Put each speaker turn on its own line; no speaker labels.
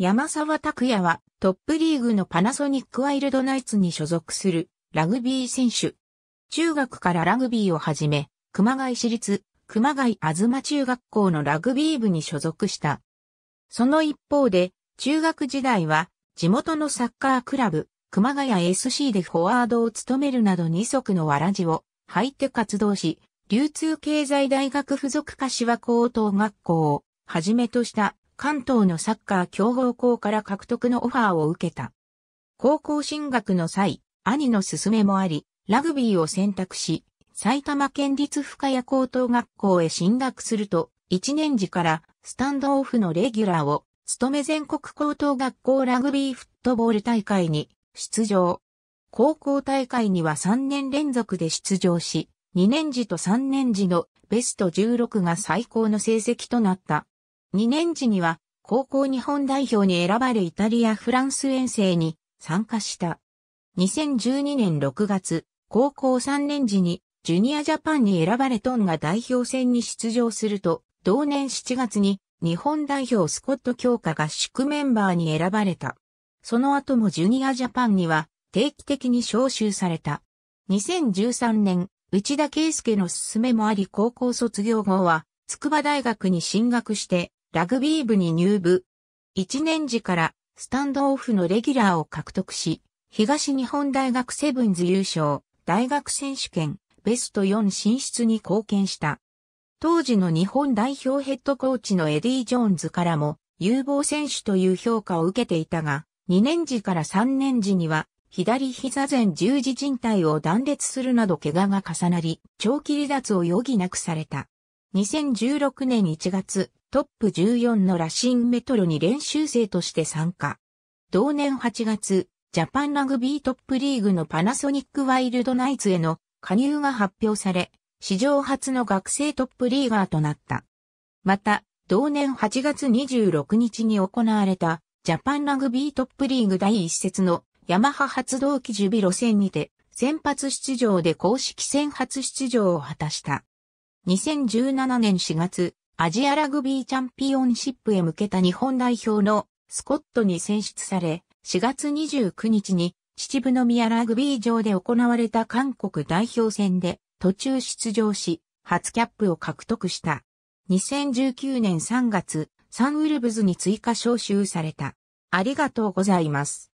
山沢拓也はトップリーグのパナソニックワイルドナイツに所属するラグビー選手。中学からラグビーを始め、熊谷市立熊谷あずま中学校のラグビー部に所属した。その一方で、中学時代は地元のサッカークラブ、熊谷 SC でフォワードを務めるなど二足のわらじを履いて活動し、流通経済大学附属柏高等学校をはじめとした関東のサッカー強豪校から獲得のオファーを受けた。高校進学の際、兄の勧めもあり、ラグビーを選択し、埼玉県立深谷高等学校へ進学すると、1年時からスタンドオフのレギュラーを、務め全国高等学校ラグビーフットボール大会に出場。高校大会には3年連続で出場し、2年時と3年時のベスト16が最高の成績となった。2年時には高校日本代表に選ばれイタリア・フランス遠征に参加した。2012年6月、高校3年時にジュニアジャパンに選ばれトンが代表戦に出場すると、同年7月に日本代表スコット強化合宿メンバーに選ばれた。その後もジュニアジャパンには定期的に招集された。2013年、内田圭介の勧めもあり高校卒業後は、筑波大学に進学してラグビー部に入部。1年時からスタンドオフのレギュラーを獲得し、東日本大学セブンズ優勝、大学選手権、ベスト4進出に貢献した。当時の日本代表ヘッドコーチのエディ・ジョーンズからも有望選手という評価を受けていたが、2年時から3年時には左膝前十字靭帯を断裂するなど怪我が重なり、長期離脱を余儀なくされた。2016年1月、トップ14のラシンメトロに練習生として参加。同年8月、ジャパンラグビートップリーグのパナソニックワイルドナイツへの加入が発表され、史上初の学生トップリーガーとなった。また、同年8月26日に行われたジャパンラグビートップリーグ第一節のヤマハ発動機準備路線にて先発出場で公式戦初出場を果たした。2017年4月、アジアラグビーチャンピオンシップへ向けた日本代表のスコットに選出され、4月29日に秩父宮ラグビー場で行われた韓国代表戦で途中出場し、初キャップを獲得した。2019年3月、サンウルブズに追加招集された。ありがとうございます。